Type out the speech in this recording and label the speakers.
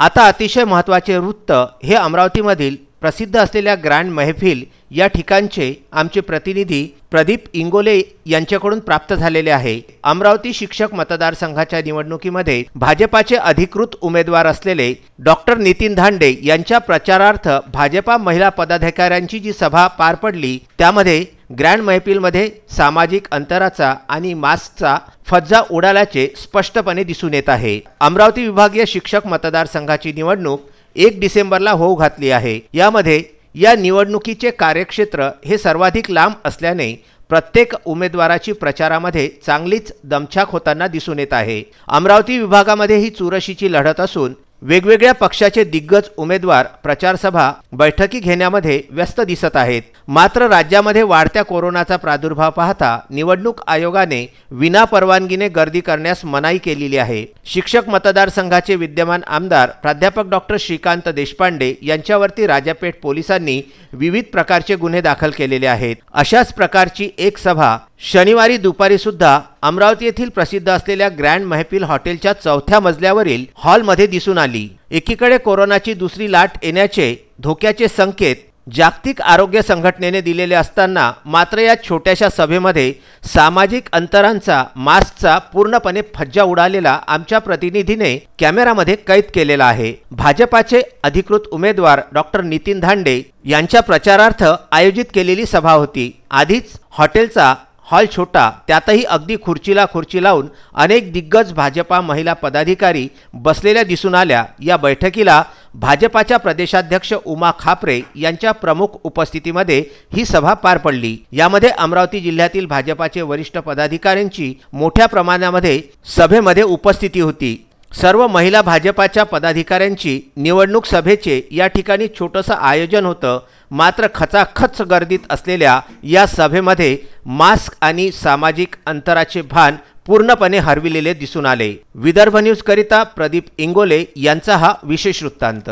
Speaker 1: आता अतिशय महत्त्वाचे वृत्त हे अमरावतीमधील प्रसिद्ध असलेल्या ग्रँड महफिल या ठिकाणचे आमचे प्रतिनिधी प्रदीप इंगोले यांच्याकडून प्राप्त झालेले आहे अमरावती शिक्षक मतदारसंघाच्या निवडणुकीमध्ये भाजपाचे अधिकृत उमेदवार असलेले डॉक्टर नितीन धांडे यांच्या प्रचारार्थ भाजपा महिला पदाधिकाऱ्यांची जी सभा पार पडली त्यामध्ये ग्रँड मैफिलमध्ये सामाजिक अंतराचा आणि मास्कचा फज्जा उडाल्याचे स्पष्टपणे दिसून येत आहे अमरावती विभागीय शिक्षक मतदारसंघाची निवडणूक एक डिसेंबरला होऊ घातली आहे यामध्ये या निवडणुकीचे कार्यक्षेत्र हे सर्वाधिक लांब असल्याने प्रत्येक उमेदवाराची प्रचारामध्ये चांगलीच दमछाक होताना दिसून येत आहे अमरावती विभागामध्ये ही चुरशीची लढत असून वेगवेगळ्या पक्षाचे दिग्गज उमेदवार प्रचारसभा बैठकी घेण्यामध्ये व्यस्त दिसत आहेत मात्र राज्यामध्ये वाढत्या कोरोनाचा प्रादुर्भाव पाहता निवडणूक आयोगाने विना परवानगीने गर्दी करण्यास मनाई केलेली आहे शिक्षक मतदारसंघाचे विद्यमान आमदार प्राध्यापक डॉक्टर श्रीकांत देशपांडे यांच्यावरती राजापेठ पोलिसांनी विविध प्रकारचे गुन्हे दाखल केलेले आहेत अशाच प्रकारची एक सभा शनिवारी दुपारी सुद्धा अमरावती येथील प्रसिद्ध असलेल्या ग्रँड महफिल हॉटेलच्या चौथ्या मजल्यावरील हॉलमध्ये दिसून आली एकीकडे कोरोनाची दुसरी लाट येण्याचे धोक्याचे संकेत जागतिक आरोग्य संघटनेने दिलेले असताना मात्र या छोट्याशा सभेमध्ये सामाजिक अंतरांचा मास्कचा पूर्णपणे फज्जा उडालेला आमच्या प्रतिनिधीने कॅमेरामध्ये कैद केलेला आहे भाजपाचे अधिकृत उमेदवार डॉक्टर नितीन धांडे यांच्या प्रचारार्थ आयोजित केलेली सभा होती आधीच हॉटेलचा हॉल छोटा त्यातही अगदी खुर्चीला खुर्ची लावून अनेक दिग्गज भाजपा महिला पदाधिकारी बसलेल्या दिसून आल्या या बैठकीला भाजपाच्या प्रदेशाध्यक्ष उमा खापरे यांच्या प्रमुख उपस्थितीमध्ये ही सभा पार पडली यामध्ये अमरावती जिल्ह्यातील भाजपाचे वरिष्ठ पदाधिकाऱ्यांची मोठ्या प्रमाणामध्ये सभेमध्ये उपस्थिती होती सर्व महिला भाजपाच्या पदाधिकाऱ्यांची निवडणूक सभेचे या ठिकाणी छोटंसं आयोजन होतं मात्र खचाखच गर्दीत असलेल्या या सभेमध्ये मास्क आणि सामाजिक अंतराचे भान पूर्णपणे हरविलेले दिसून आले विदर्भ न्यूजकरिता प्रदीप इंगोले यांचा हा विशेष वृत्तांत